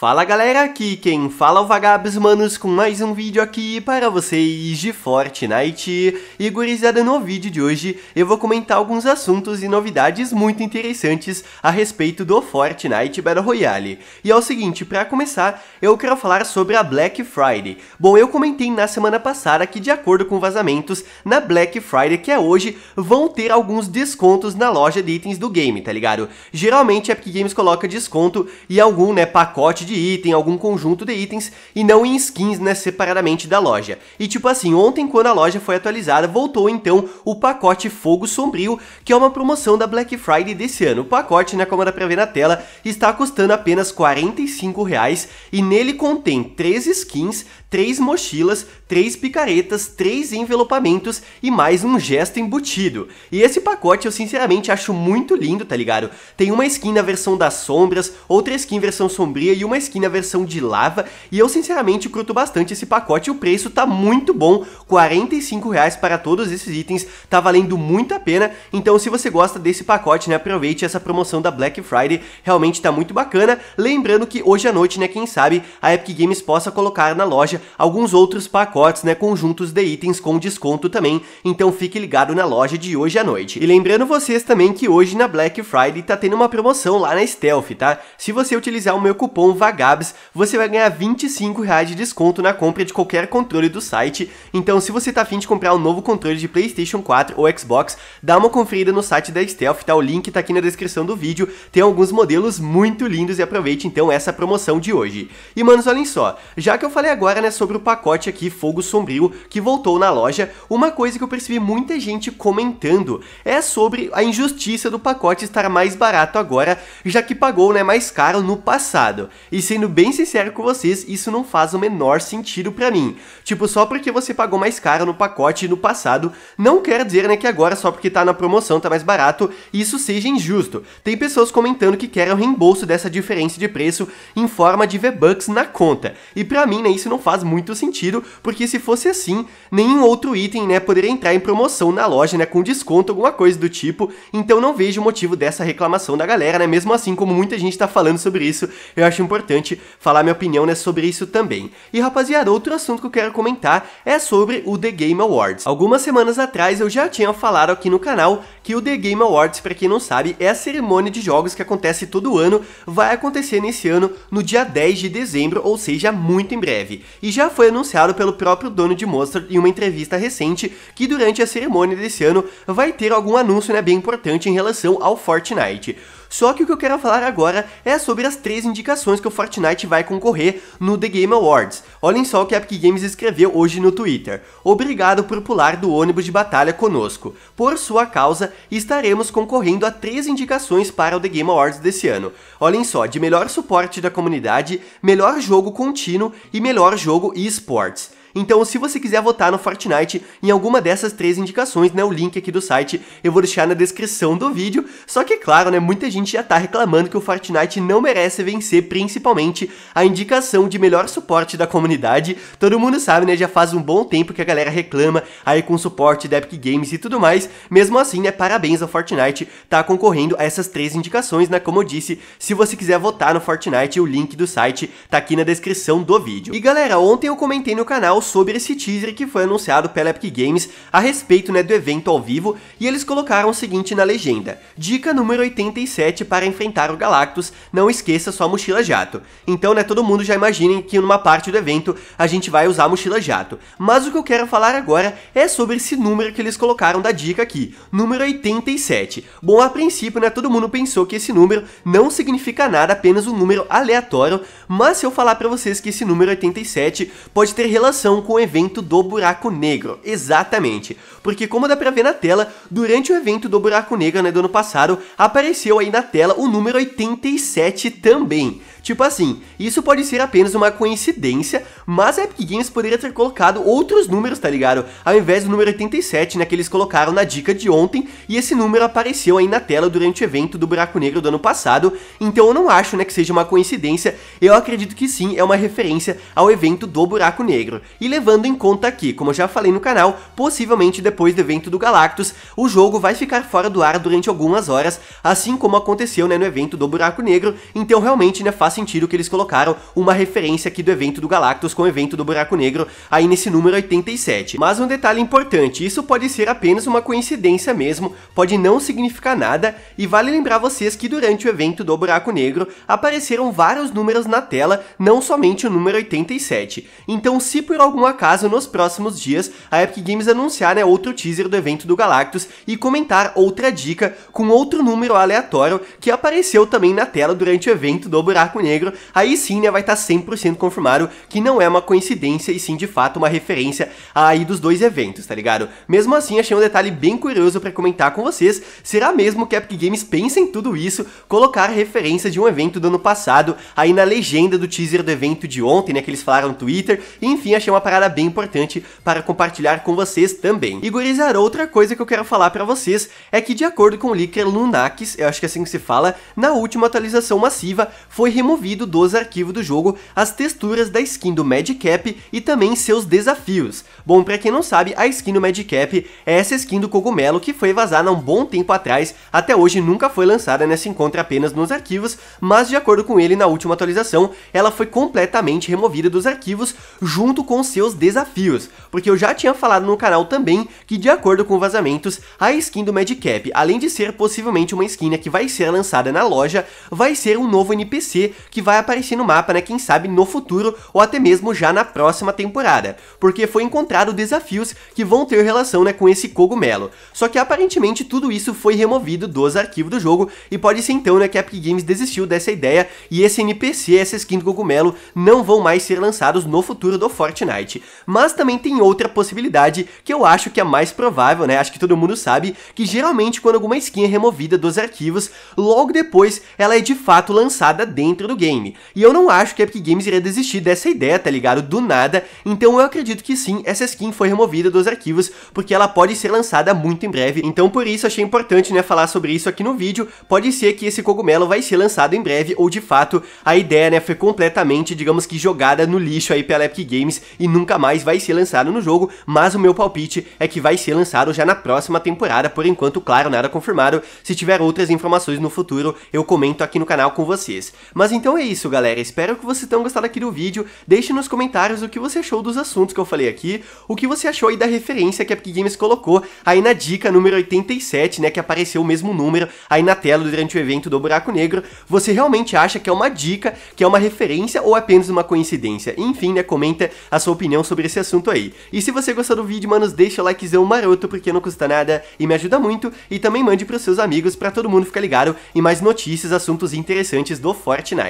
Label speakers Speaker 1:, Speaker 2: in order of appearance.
Speaker 1: Fala galera, aqui quem fala é o Vagabes Manos com mais um vídeo aqui para vocês de Fortnite. E gurizada, no vídeo de hoje eu vou comentar alguns assuntos e novidades muito interessantes a respeito do Fortnite Battle Royale. E é o seguinte, para começar, eu quero falar sobre a Black Friday. Bom, eu comentei na semana passada que de acordo com vazamentos, na Black Friday, que é hoje, vão ter alguns descontos na loja de itens do game, tá ligado? Geralmente a Epic Games coloca desconto e algum, né, pacote de de item, algum conjunto de itens, e não em skins, né, separadamente da loja. E tipo assim, ontem quando a loja foi atualizada, voltou então o pacote Fogo Sombrio, que é uma promoção da Black Friday desse ano. O pacote, né, como dá pra ver na tela, está custando apenas R$ 45 reais, e nele contém 3 skins, 3 mochilas, três picaretas, três envelopamentos e mais um gesto embutido. E esse pacote eu sinceramente acho muito lindo, tá ligado? Tem uma skin na versão das sombras, outra skin versão sombria e uma skin na versão de lava, e eu sinceramente curto bastante esse pacote, o preço tá muito bom, 45 reais para todos esses itens, tá valendo muito a pena, então se você gosta desse pacote, né, aproveite essa promoção da Black Friday, realmente tá muito bacana, lembrando que hoje à noite, né, quem sabe a Epic Games possa colocar na loja alguns outros pacotes pacotes, né, conjuntos de itens com desconto também, então fique ligado na loja de hoje à noite. E lembrando vocês também que hoje na Black Friday tá tendo uma promoção lá na Stealth, tá? Se você utilizar o meu cupom VAGABS, você vai ganhar 25 reais de desconto na compra de qualquer controle do site, então se você tá afim de comprar um novo controle de Playstation 4 ou Xbox, dá uma conferida no site da Stealth, tá? O link tá aqui na descrição do vídeo, tem alguns modelos muito lindos e aproveite então essa promoção de hoje. E manos, olhem só, já que eu falei agora, né, sobre o pacote aqui, Full Fogo Sombrio que voltou na loja, uma coisa que eu percebi muita gente comentando é sobre a injustiça do pacote estar mais barato agora, já que pagou né, mais caro no passado. E sendo bem sincero com vocês, isso não faz o menor sentido para mim. Tipo, só porque você pagou mais caro no pacote no passado, não quer dizer né, que agora só porque tá na promoção tá mais barato, isso seja injusto. Tem pessoas comentando que querem o reembolso dessa diferença de preço em forma de V-Bucks na conta. E para mim, né, isso não faz muito sentido, porque porque se fosse assim, nenhum outro item, né, poderia entrar em promoção na loja, né, com desconto, alguma coisa do tipo, então não vejo o motivo dessa reclamação da galera, né, mesmo assim, como muita gente está falando sobre isso, eu acho importante falar minha opinião, né, sobre isso também. E, rapaziada, outro assunto que eu quero comentar é sobre o The Game Awards. Algumas semanas atrás eu já tinha falado aqui no canal que o The Game Awards, para quem não sabe, é a cerimônia de jogos que acontece todo ano, vai acontecer nesse ano no dia 10 de dezembro, ou seja, muito em breve. E já foi anunciado pelo próprio próprio dono de Monster em uma entrevista recente que durante a cerimônia desse ano vai ter algum anúncio né, bem importante em relação ao Fortnite. Só que o que eu quero falar agora é sobre as três indicações que o Fortnite vai concorrer no The Game Awards. Olhem só o que a Epic Games escreveu hoje no Twitter. Obrigado por pular do ônibus de batalha conosco. Por sua causa, estaremos concorrendo a três indicações para o The Game Awards desse ano. Olhem só, de melhor suporte da comunidade, melhor jogo contínuo e melhor jogo esports. Então, se você quiser votar no Fortnite em alguma dessas três indicações, né, o link aqui do site eu vou deixar na descrição do vídeo. Só que, claro, né, muita gente gente já tá reclamando que o Fortnite não merece vencer, principalmente a indicação de melhor suporte da comunidade. Todo mundo sabe, né? Já faz um bom tempo que a galera reclama aí com suporte da Epic Games e tudo mais. Mesmo assim, né? Parabéns ao Fortnite, tá concorrendo a essas três indicações, né? Como eu disse, se você quiser votar no Fortnite, o link do site tá aqui na descrição do vídeo. E galera, ontem eu comentei no canal sobre esse teaser que foi anunciado pela Epic Games a respeito, né? Do evento ao vivo e eles colocaram o seguinte na legenda: Dica número 87 7 para enfrentar o Galactus, não esqueça sua mochila jato. Então, né, todo mundo já imagina que numa parte do evento a gente vai usar a mochila jato. Mas o que eu quero falar agora é sobre esse número que eles colocaram da dica aqui, número 87. Bom, a princípio, né, todo mundo pensou que esse número não significa nada, apenas um número aleatório, mas se eu falar para vocês que esse número 87 pode ter relação com o evento do buraco negro, exatamente. Porque como dá pra ver na tela, durante o evento do buraco negro, né, do ano passado, apareceu aí na na tela o número 87 também. Tipo assim, isso pode ser apenas uma coincidência, mas a Epic Games poderia ter colocado outros números, tá ligado? Ao invés do número 87, né, que eles colocaram na dica de ontem, e esse número apareceu aí na tela durante o evento do Buraco Negro do ano passado, então eu não acho, né, que seja uma coincidência, eu acredito que sim, é uma referência ao evento do Buraco Negro. E levando em conta aqui, como eu já falei no canal, possivelmente depois do evento do Galactus, o jogo vai ficar fora do ar durante algumas horas, assim como aconteceu, né, no evento do Buraco Negro, então realmente, né, faz faz sentido que eles colocaram uma referência aqui do evento do Galactus com o evento do Buraco Negro aí nesse número 87. Mas um detalhe importante, isso pode ser apenas uma coincidência mesmo, pode não significar nada, e vale lembrar vocês que durante o evento do Buraco Negro apareceram vários números na tela, não somente o número 87. Então se por algum acaso nos próximos dias a Epic Games anunciar né, outro teaser do evento do Galactus e comentar outra dica com outro número aleatório que apareceu também na tela durante o evento do Buraco negro, aí sim né, vai estar tá 100% confirmado que não é uma coincidência e sim de fato uma referência aí dos dois eventos, tá ligado? Mesmo assim, achei um detalhe bem curioso para comentar com vocês. Será mesmo que Epic Games pensa em tudo isso, colocar referência de um evento do ano passado aí na legenda do teaser do evento de ontem, né, que eles falaram no Twitter, e, enfim, achei uma parada bem importante para compartilhar com vocês também. E gurizar, outra coisa que eu quero falar para vocês é que de acordo com o Licker Lunax, eu acho que é assim que se fala, na última atualização massiva foi removida removido dos arquivos do jogo as texturas da skin do Madcap e também seus desafios. Bom, para quem não sabe, a skin do Madcap é essa skin do cogumelo que foi vazada há um bom tempo atrás, até hoje nunca foi lançada, né, se encontra apenas nos arquivos, mas de acordo com ele, na última atualização, ela foi completamente removida dos arquivos junto com seus desafios, porque eu já tinha falado no canal também que de acordo com vazamentos, a skin do Madcap, além de ser possivelmente uma skin né, que vai ser lançada na loja, vai ser um novo NPC que vai aparecer no mapa, né, quem sabe no futuro ou até mesmo já na próxima temporada, porque foi encontrado desafios que vão ter relação, né, com esse cogumelo. Só que aparentemente tudo isso foi removido dos arquivos do jogo e pode ser então, né, que a Epic Games desistiu dessa ideia e esse NPC, essa skin do cogumelo não vão mais ser lançados no futuro do Fortnite. Mas também tem outra possibilidade que eu acho que é mais provável, né? Acho que todo mundo sabe que geralmente quando alguma skin é removida dos arquivos, logo depois ela é de fato lançada dentro do game. E eu não acho que a Epic Games iria desistir dessa ideia, tá ligado? Do nada. Então eu acredito que sim, essa skin foi removida dos arquivos, porque ela pode ser lançada muito em breve. Então por isso achei importante, né, falar sobre isso aqui no vídeo. Pode ser que esse cogumelo vai ser lançado em breve, ou de fato, a ideia, né, foi completamente, digamos que jogada no lixo aí pela Epic Games e nunca mais vai ser lançado no jogo, mas o meu palpite é que vai ser lançado já na próxima temporada, por enquanto, claro, nada confirmado. Se tiver outras informações no futuro, eu comento aqui no canal com vocês. Mas então é isso, galera. Espero que vocês tenham gostado aqui do vídeo. Deixe nos comentários o que você achou dos assuntos que eu falei aqui, o que você achou aí da referência que a Epic Games colocou aí na dica número 87, né, que apareceu o mesmo número aí na tela durante o evento do Buraco Negro. Você realmente acha que é uma dica, que é uma referência ou apenas uma coincidência? Enfim, né, comenta a sua opinião sobre esse assunto aí. E se você gostou do vídeo, manos, deixa o likezão maroto, porque não custa nada e me ajuda muito. E também mande pros seus amigos para todo mundo ficar ligado em mais notícias, assuntos interessantes do Fortnite